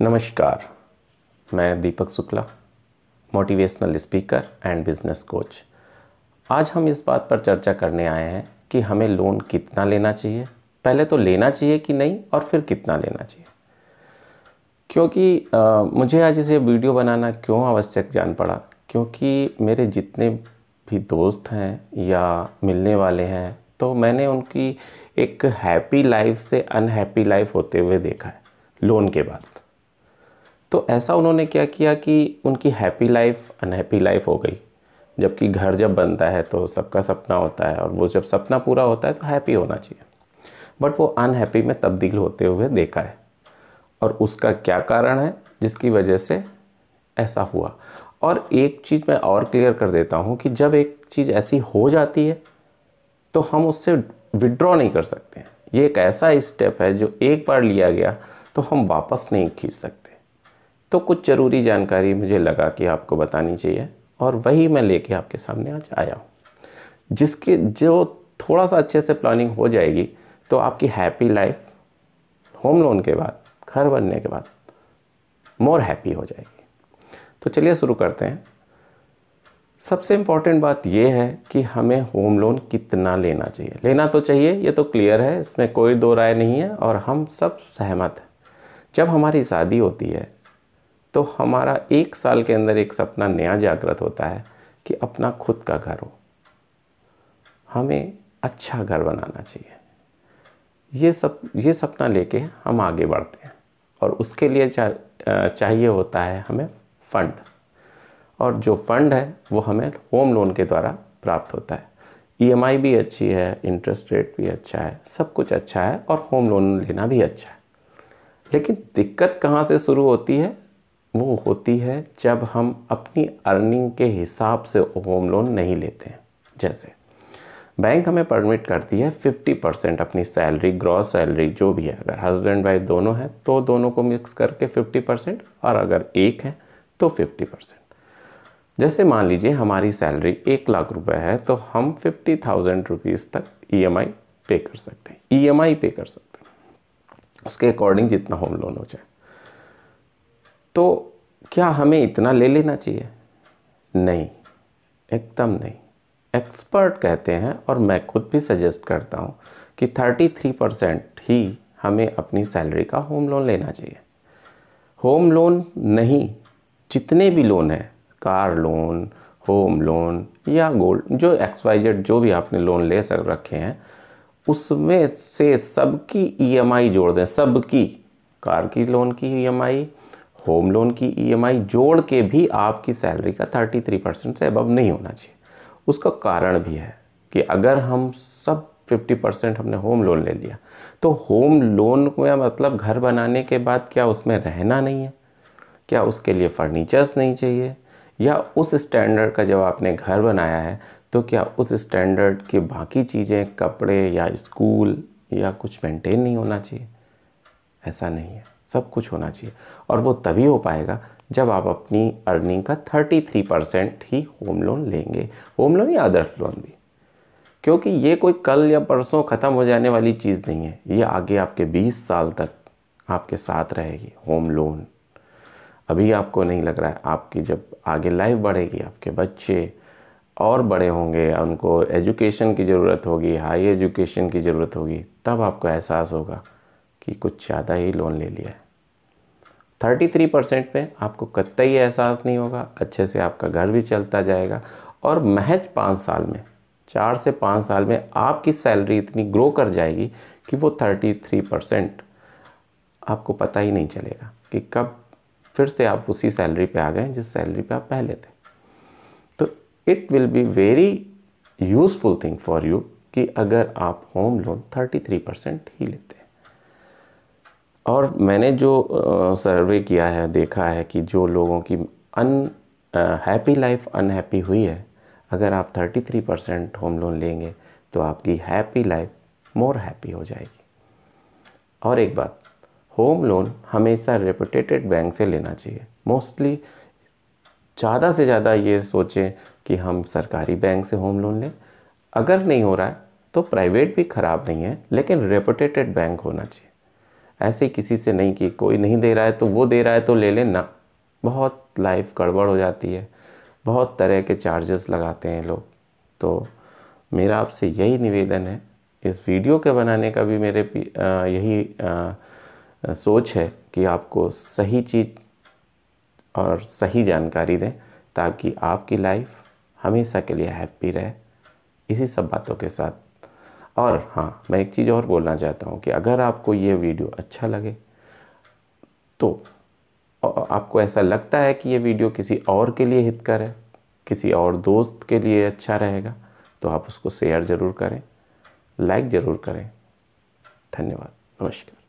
नमस्कार मैं Deepak Shukla motivational speaker and business coach आज हम इस बात पर चर्चा करने आए हैं कि हमें लोन कितना लेना चाहिए पहले तो लेना चाहिए कि नहीं और फिर कितना लेना चाहिए क्योंकि आ, मुझे आज इसे वीडियो बनाना क्यों आवश्यक जान पड़ा क्योंकि मेरे जितने भी दोस्त हैं या मिलने वाले हैं तो मैंने उनकी एक हैप्पी लाइफ से अनहैप्पी लाइफ होते हुए देखा है लोन के बाद तो ऐसा उन्होंने क्या किया कि उनकी हैप्पी लाइफ अनहैप्पी लाइफ हो गई जबकि घर जब बनता है तो सबका सपना होता है और वो जब सपना पूरा होता है तो हैप्पी होना चाहिए बट वो अनहैप्पी में तब्दील होते हुए देखा है और उसका क्या कारण है जिसकी वजह से ऐसा हुआ और एक चीज़ मैं और क्लियर कर देता हूँ कि जब एक चीज़ ऐसी हो जाती है तो हम उससे विड्रॉ नहीं कर सकते ये एक ऐसा स्टेप है जो एक बार लिया गया तो हम वापस नहीं खींच सकते तो कुछ ज़रूरी जानकारी मुझे लगा कि आपको बतानी चाहिए और वही मैं लेके आपके सामने आज आया हूँ जिसके जो थोड़ा सा अच्छे से प्लानिंग हो जाएगी तो आपकी हैप्पी लाइफ होम लोन के बाद घर बनने के बाद मोर हैप्पी हो जाएगी तो चलिए शुरू करते हैं सबसे इम्पॉर्टेंट बात यह है कि हमें होम लोन कितना लेना चाहिए लेना तो चाहिए ये तो क्लियर है इसमें कोई दो राय नहीं है और हम सब सहमत हैं जब हमारी शादी होती है तो हमारा एक साल के अंदर एक सपना नया जागृत होता है कि अपना खुद का घर हो हमें अच्छा घर बनाना चाहिए ये सब ये सपना लेके हम आगे बढ़ते हैं और उसके लिए चा, चाहिए होता है हमें फंड और जो फंड है वो हमें होम लोन के द्वारा प्राप्त होता है ईएमआई e भी अच्छी है इंटरेस्ट रेट भी अच्छा है सब कुछ अच्छा है और होम लोन लेना भी अच्छा है लेकिन दिक्कत कहाँ से शुरू होती है वो होती है जब हम अपनी अर्निंग के हिसाब से होम लोन नहीं लेते हैं जैसे बैंक हमें परमिट करती है 50 परसेंट अपनी सैलरी ग्रॉस सैलरी जो भी है अगर हस्बैंड वाइफ दोनों हैं तो दोनों को मिक्स करके 50 परसेंट और अगर एक है तो 50 परसेंट जैसे मान लीजिए हमारी सैलरी एक लाख रुपए है तो हम फिफ्टी थाउजेंड रुपीज़ तक ई e पे कर सकते हैं ई e पे कर सकते हैं उसके अकॉर्डिंग जितना होम लोन हो जाए तो क्या हमें इतना ले लेना चाहिए नहीं एकदम नहीं एक्सपर्ट कहते हैं और मैं खुद भी सजेस्ट करता हूँ कि 33 परसेंट ही हमें अपनी सैलरी का होम लोन लेना चाहिए होम लोन नहीं जितने भी लोन हैं कार लोन होम लोन या गोल्ड जो एक्स वाई जेड जो भी आपने लोन ले सक रखे हैं उसमें से सबकी ईएमआई e जोड़ दें सबकी कार की लोन की ईएमआई e होम लोन की ईएमआई e जोड़ के भी आपकी सैलरी का 33 परसेंट से अबव नहीं होना चाहिए उसका कारण भी है कि अगर हम सब 50 परसेंट हमने होम लोन ले लिया तो होम लोन में मतलब घर बनाने के बाद क्या उसमें रहना नहीं है क्या उसके लिए फर्नीचर्स नहीं चाहिए या उस स्टैंडर्ड का जब आपने घर बनाया है तो क्या उस स्टैंडर्ड की बाकी चीज़ें कपड़े या स्कूल या कुछ मेंटेन नहीं होना चाहिए ऐसा नहीं है सब कुछ होना चाहिए और वो तभी हो पाएगा जब आप अपनी अर्निंग का 33 परसेंट ही होम लोन लेंगे होम लोन या अदर लोन भी क्योंकि ये कोई कल या परसों ख़त्म हो जाने वाली चीज़ नहीं है ये आगे आपके 20 साल तक आपके साथ रहेगी होम लोन अभी आपको नहीं लग रहा है आपकी जब आगे लाइफ बढ़ेगी आपके बच्चे और बड़े होंगे उनको एजुकेशन की ज़रूरत होगी हाई एजुकेशन की ज़रूरत होगी तब आपको एहसास होगा कि कुछ ज़्यादा ही लोन ले लिया है 33 परसेंट में आपको कतई एहसास नहीं होगा अच्छे से आपका घर भी चलता जाएगा और महज पाँच साल में चार से पाँच साल में आपकी सैलरी इतनी ग्रो कर जाएगी कि वो 33 परसेंट आपको पता ही नहीं चलेगा कि कब फिर से आप उसी सैलरी पे आ गए जिस सैलरी पे आप पहले थे तो it will be very useful thing for you कि अगर आप होम लोन 33 परसेंट ही लेते हैं और मैंने जो सर्वे किया है देखा है कि जो लोगों की अन हैप्पी लाइफ अनहैप्पी हुई है अगर आप 33 परसेंट होम लोन लेंगे तो आपकी हैप्पी लाइफ मोर हैप्पी हो जाएगी और एक बात होम लोन हमेशा रेपुटेटेड बैंक से लेना चाहिए मोस्टली ज़्यादा से ज़्यादा ये सोचें कि हम सरकारी बैंक से होम लोन लें अगर नहीं हो रहा है तो प्राइवेट भी ख़राब नहीं है लेकिन रेपुटेटेड बैंक होना चाहिए ऐसे किसी से नहीं कि कोई नहीं दे रहा है तो वो दे रहा है तो ले ना बहुत लाइफ गड़बड़ हो जाती है बहुत तरह के चार्जेस लगाते हैं लोग तो मेरा आपसे यही निवेदन है इस वीडियो के बनाने का भी मेरे यही सोच है कि आपको सही चीज़ और सही जानकारी दें ताकि आपकी लाइफ हमेशा के लिए हैप्पी रहे इसी सब बातों के साथ और हाँ मैं एक चीज़ और बोलना चाहता हूँ कि अगर आपको ये वीडियो अच्छा लगे तो आपको ऐसा लगता है कि ये वीडियो किसी और के लिए हितकर है किसी और दोस्त के लिए अच्छा रहेगा तो आप उसको शेयर ज़रूर करें लाइक ज़रूर करें धन्यवाद नमस्कार